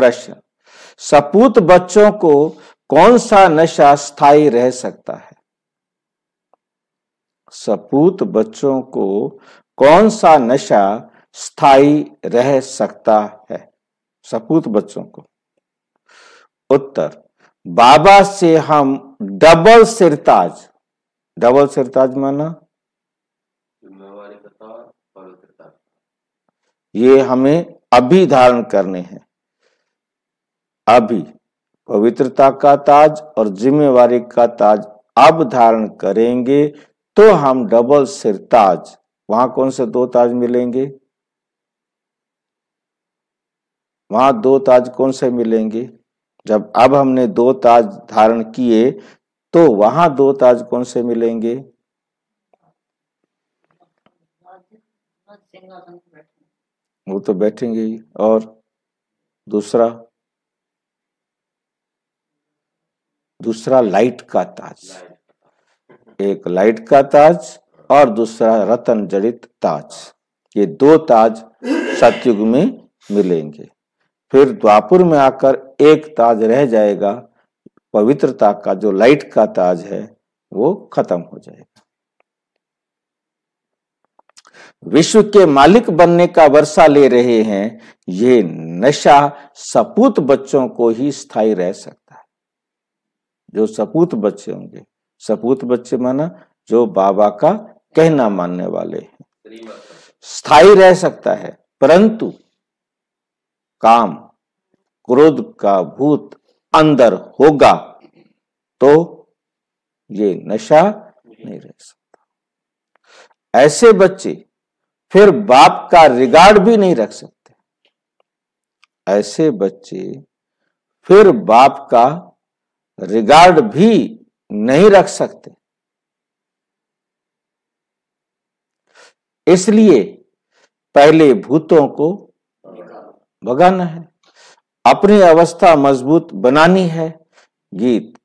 प्रश्न सपूत बच्चों को कौन सा नशा स्थायी रह सकता है सपूत बच्चों को कौन सा नशा स्थायी रह सकता है सपूत बच्चों को उत्तर बाबा से हम डबल सिरताज डबल सिरताज माना ये हमें अभी धारण करने हैं अभी पवित्रता का ताज और जिम्मेवारी का ताज अब धारण करेंगे तो हम डबल सिर ताज वहां कौन से दो ताज मिलेंगे वहां दो ताज कौन से मिलेंगे जब अब हमने दो ताज धारण किए तो वहां दो ताज कौन से मिलेंगे वो तो बैठेंगे ही और दूसरा दूसरा लाइट का ताज एक लाइट का ताज और दूसरा रतन जड़ित ताज ये दो ताज सतयुग में मिलेंगे फिर द्वापुर में आकर एक ताज रह जाएगा पवित्रता का जो लाइट का ताज है वो खत्म हो जाएगा विश्व के मालिक बनने का वर्षा ले रहे हैं ये नशा सपूत बच्चों को ही स्थायी रह सकता जो सपूत बच्चे होंगे सपूत बच्चे माना जो बाबा का कहना मानने वाले हैं स्थायी रह सकता है परंतु काम क्रोध का भूत अंदर होगा तो ये नशा नहीं रह सकता ऐसे बच्चे फिर बाप का रिगार्ड भी नहीं रख सकते ऐसे बच्चे फिर बाप का रिगार्ड भी नहीं रख सकते इसलिए पहले भूतों को भगाना है अपनी अवस्था मजबूत बनानी है गीत